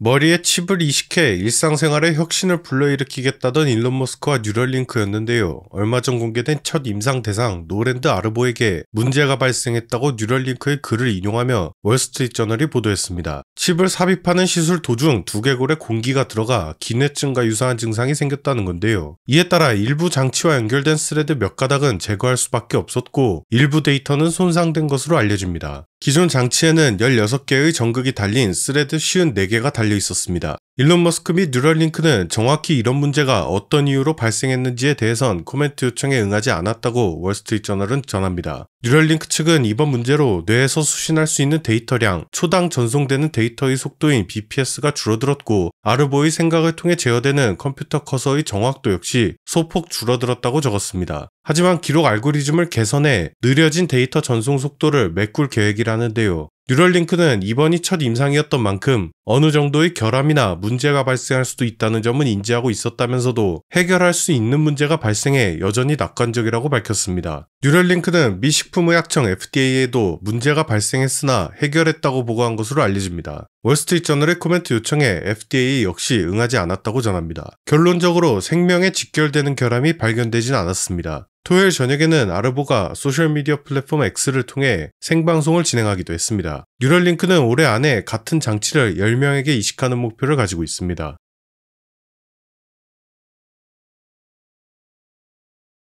머리에 칩을 이식해 일상생활의 혁신을 불러일으키겠다던 일론 머스크와 뉴럴링크였는데요. 얼마 전 공개된 첫 임상 대상 노랜드 아르보에게 문제가 발생했다고 뉴럴링크의 글을 인용하며 월스트리트저널이 보도했습니다. 칩을 삽입하는 시술 도중 두개골에 공기가 들어가 기내증과 유사한 증상이 생겼다는 건데요. 이에 따라 일부 장치와 연결된 스레드 몇 가닥은 제거할 수밖에 없었고 일부 데이터는 손상된 것으로 알려집니다. 기존 장치에는 16개의 전극이 달린 스레드 5 4개가 달 달려 있었습니다. 일론 머스크 및 뉴럴링크는 정확히 이런 문제가 어떤 이유로 발생했는지에 대해선 코멘트 요청에 응하지 않았다고 월스트리트저널은 전합니다. 뉴럴링크 측은 이번 문제로 뇌에서 수신할 수 있는 데이터량, 초당 전송되는 데이터의 속도인 BPS가 줄어들었고 아르보의 생각을 통해 제어되는 컴퓨터 커서의 정확도 역시 소폭 줄어들었다고 적었습니다. 하지만 기록 알고리즘을 개선해 느려진 데이터 전송 속도를 메꿀 계획이라는데요. 뉴럴링크는 이번이 첫 임상이었던 만큼 어느 정도의 결함이나 문제가 발생할 수도 있다는 점은 인지하고 있었다면서도 해결할 수 있는 문제가 발생해 여전히 낙관적이라고 밝혔습니다. 뉴럴링크는 미 식품의약청 FDA에도 문제가 발생했으나 해결했다고 보고한 것으로 알려집니다. 월스트리트저널의 코멘트 요청에 FDA 역시 응하지 않았다고 전합니다. 결론적으로 생명에 직결되는 결함이 발견되진 않았습니다. 토요일 저녁에는 아르보가 소셜미디어 플랫폼 X를 통해 생방송을 진행하기도 했습니다. 뉴럴링크는 올해 안에 같은 장치를 10명에게 이식하는 목표를 가지고 있습니다.